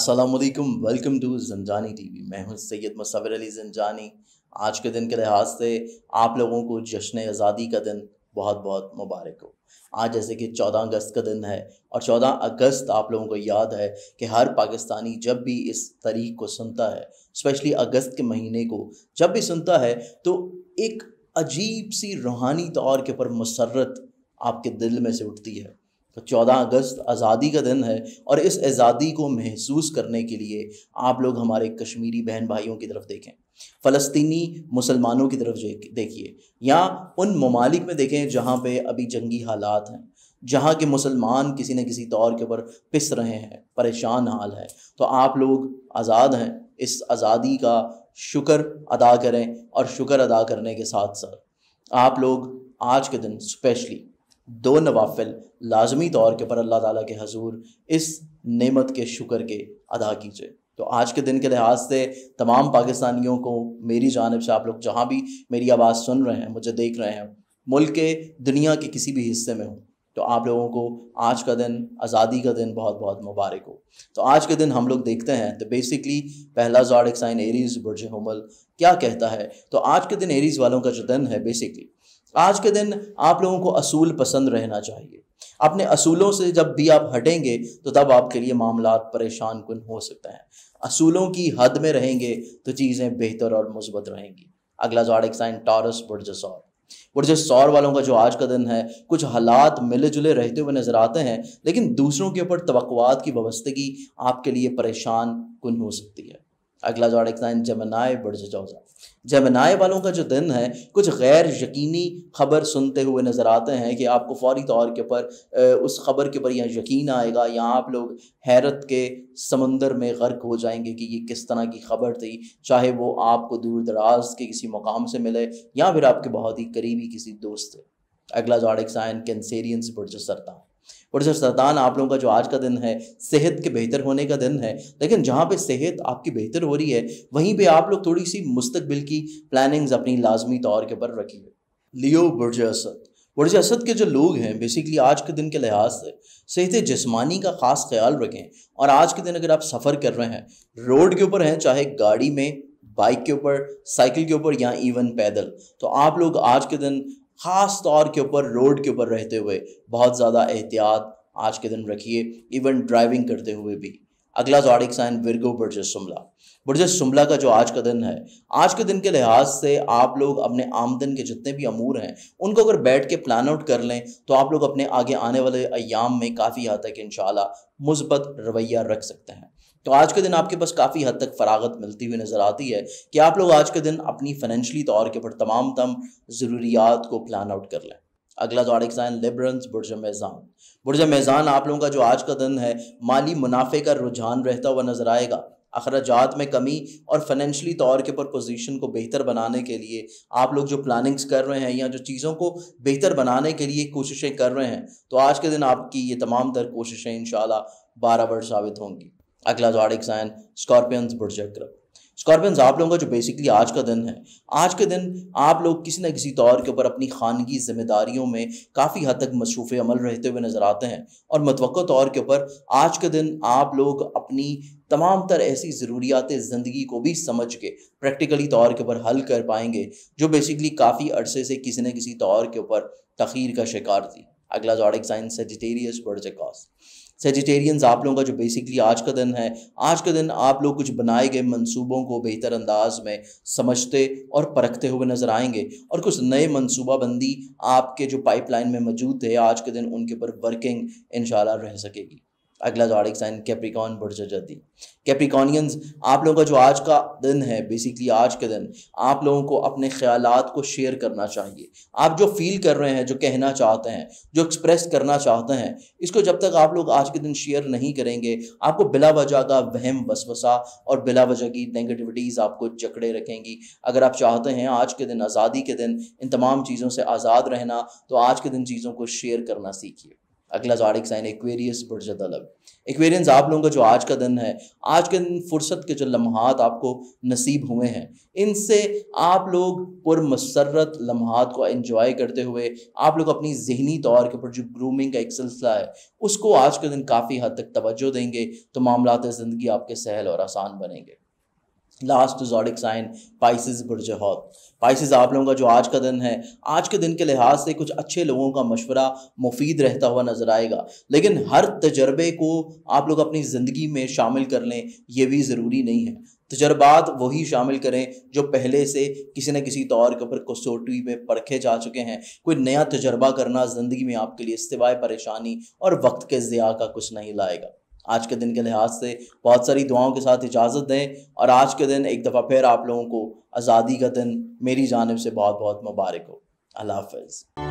Aslam welcome to Janjani TV मैं हूं सैयद मसवर अली जंजानी आज के दिन के लिहाज से आप लोगों को जश्न आज़ादी का दिन बहुत बहुत मुबारक हो आज जैसे कि 14 अगस्त का दिन है और 14 अगस्त आप लोगों को याद है कि हर पाकिस्तानी जब भी इस तारीख को सुनता है स्पेशली अगस्त के महीने को जब भी सुनता है तो एक अजीब सी रूहानी तौर के ऊपर मसरत आपके दिल में से उठती है तो 14 अगस्त आज़ादी का दिन है और इस आज़ादी को महसूस करने के लिए आप लोग हमारे कश्मीरी बहन भाइयों की तरफ देखें फ़लस्तीनी मुसलमानों की तरफ देखिए या उन ममालिक में देखें जहाँ पे अभी जंगी हालात हैं जहाँ के मुसलमान किसी न किसी तौर के ऊपर पिस रहे हैं परेशान हाल है तो आप लोग आज़ाद हैं इस आज़ादी का शुक्र अदा करें और शुक्र अदा करने के साथ साथ आप लोग आज के दिन स्पेशली दो नवाफिल लाजमी तौर के ऊपर अल्लाह ताला के हजूर इस नेमत के शुक्र के अदा कीजिए तो आज के दिन के लिहाज से तमाम पाकिस्तानियों को मेरी जानब से आप लोग जहाँ भी मेरी आवाज़ सुन रहे हैं मुझे देख रहे हैं मुल्क के दुनिया के किसी भी हिस्से में हूँ तो आप लोगों को आज का दिन आज़ादी का दिन बहुत बहुत मुबारक हो तो आज के दिन हम लोग देखते हैं तो बेसिकली पहला जॉडिक साइन एरीज बुरज हमल क्या कहता है तो आज के दिन एरीज वालों का जो दिन है बेसिकली आज के दिन आप लोगों को असूल पसंद रहना चाहिए अपने असूलों से जब भी आप हटेंगे तो तब आपके लिए मामला परेशान कन हो सकते हैं असूलों की हद में रहेंगे तो चीज़ें बेहतर और मुस्बत रहेंगी अगला जॉडिक साइन टॉरस बुरजसौर और जैसे सौर वालों का जो आज का दिन है कुछ हालात मिले जुले रहते हुए नज़र आते हैं लेकिन दूसरों के ऊपर तवक्वात की वाबस्तगी आपके लिए परेशान कुन हो सकती है अगला जॉडिक साइन जमनाए बढ़ जाओजा जमनाए वालों का जो दिन है कुछ गैर यकीनी खबर सुनते हुए नज़र आते हैं कि आपको फौरी तौर के ऊपर उस खबर के ऊपर यहाँ यकीन आएगा या आप लोग हैरत के समंदर में गर्क हो जाएंगे कि ये किस तरह की खबर थी चाहे वो आपको दूर दराज के किसी मकाम से मिले या फिर आपके बहुत ही करीबी किसी दोस्त से अगला जॉडिक साइन कैंसेरियन से बढ़ सरता सर सरदान आप लोगों का जो आज का दिन है सेहत के बेहतर होने का दिन है लेकिन जहाँ पे सेहत आपकी बेहतर हो रही है वहीं पे आप लोग थोड़ी सी मुस्तबिल की प्लानिंग्स अपनी लाजमी तौर के ऊपर है लियो बुरज असद बुरज असद के जो लोग हैं बेसिकली आज के दिन के लिहाज से सेहत जिसमानी का ख़ास ख्याल रखें और आज के दिन अगर आप सफ़र कर रहे हैं रोड के ऊपर हैं चाहे गाड़ी में बाइक के ऊपर साइकिल के ऊपर या इवन पैदल तो आप लोग आज के दिन ख़ास तौर के ऊपर रोड के ऊपर रहते हुए बहुत ज़्यादा एहतियात आज के दिन रखिए इवन ड्राइविंग करते हुए भी अगला जॉडिक साइन विरगो बर्जस शुमला बर्जस शुमला का जो आज का दिन है आज के दिन के लिहाज से आप लोग अपने आमदन के जितने भी अमूर हैं उनको अगर बैठ के प्लान आउट कर लें तो आप लोग अपने आगे आने वाले अयाम में काफ़ी हद तक इन मुस्बत रवैया रख सकते हैं तो आज के दिन आपके पास काफ़ी हद तक फरागत मिलती हुई नज़र आती है कि आप लोग आज के दिन अपनी फाइनेंशली तौर के ऊपर तमाम तम ज़रूरियात को प्लान आउट कर लें अगला जोडिक्सान तो लिब्रंस बुरज मैजान बुरज मैजान आप लोगों का जो आज का दिन है माली मुनाफे का रुझान रहता हुआ नजर आएगा अखराजात में कमी और फाइनेंशियली तौर के ऊपर पोजीशन को बेहतर बनाने के लिए आप लोग जो प्लानिंग्स कर रहे हैं या जो चीज़ों को बेहतर बनाने के लिए कोशिशें कर रहे हैं तो आज के दिन आपकी ये तमाम तर कोशिशें इन शाला बाराबर साबित होंगी अगला जोडिक्सान तो स्कॉर्पियंस बुरजक्र स्कॉर्पियंस आप लोगों का जो बेसिकली आज का दिन है आज के दिन आप लोग किसी न किसी तौर के ऊपर अपनी खानगी जिम्मेदारियों में काफ़ी हद तक मसरूफ़ अमल रहते हुए नज़र आते हैं और मतवक़ तौर के ऊपर आज के दिन आप लोग अपनी तमाम तर ऐसी ज़रूरियात ज़िंदगी को भी समझ के प्रैक्टिकली तौर के ऊपर हल कर पाएंगे जो बेसिकली काफ़ी अरसे से किसी न किसी तौर के ऊपर तखीर का शिकार थी अगला जॉडिक साइन सेजिटेरियस वर्जकॉस सेजिटेरियंस आप लोगों का जो बेसिकली आज का दिन है आज का दिन आप लोग कुछ बनाए गए मंसूबों को बेहतर अंदाज में समझते और परखते हुए नज़र आएंगे और कुछ नए मनसूबाबंदी आपके जो पाइपलाइन में मौजूद थे आज के दिन उनके ऊपर वर्किंग इन रह सकेगी अगला जॉडिक साइन कैप्रिकॉन बढ़ जाती कैप्रिकॉनियंस आप लोगों का जो आज का दिन है बेसिकली आज के दिन आप लोगों को अपने ख्याल को शेयर करना चाहिए आप जो फील कर रहे हैं जो कहना चाहते हैं जो एक्सप्रेस करना चाहते हैं इसको जब तक आप लोग आज के दिन शेयर नहीं करेंगे आपको बिला वजह का वहम बसवसा और बिला वजह की नेगेटिविटीज़ आपको जकड़े रखेंगी अगर आप चाहते हैं आज के दिन आज़ादी के दिन इन तमाम चीज़ों से आज़ाद रहना तो आज के दिन चीज़ों को शेयर करना सीखिए अगला जारिक साइन एक्वेरियस अलग एक्वेरियंस आप लोगों का जो आज का दिन है आज के दिन फुर्सत के जो लम्हात आपको नसीब हुए हैं इनसे आप लोग पुरमसरत लम्हात को एंजॉय करते हुए आप लोग अपनी जहनी तौर के ऊपर जो ग्रूमिंग का एक सिलसिला है उसको आज के दिन काफ़ी हद तक तवज्जो देंगे तो मामला ज़िंदगी आपके सहल और आसान बनेंगे लास्ट जॉडिक साइन पाइसिस बुरजहौत पाइसिस आप लोगों का जो आज का दिन है आज के दिन के लिहाज से कुछ अच्छे लोगों का मशवरा मुफीद रहता हुआ नज़र आएगा लेकिन हर तजर्बे को आप लोग अपनी ज़िंदगी में शामिल कर लें यह भी ज़रूरी नहीं है तजर्बात वही शामिल करें जो पहले से किसी न किसी तौर के ऊपर कसोटी में परखे जा चुके हैं कोई नया तजर्बा करना ज़िंदगी में आपके लिए सिवाय परेशानी और वक्त के ज़िया का कुछ नहीं लाएगा आज के दिन के लिहाज से बहुत सारी दुआओं के साथ इजाज़त दें और आज के दिन एक दफ़ा फिर आप लोगों को आज़ादी का दिन मेरी जानब से बहुत बहुत मुबारक हो अल्लाह हाफ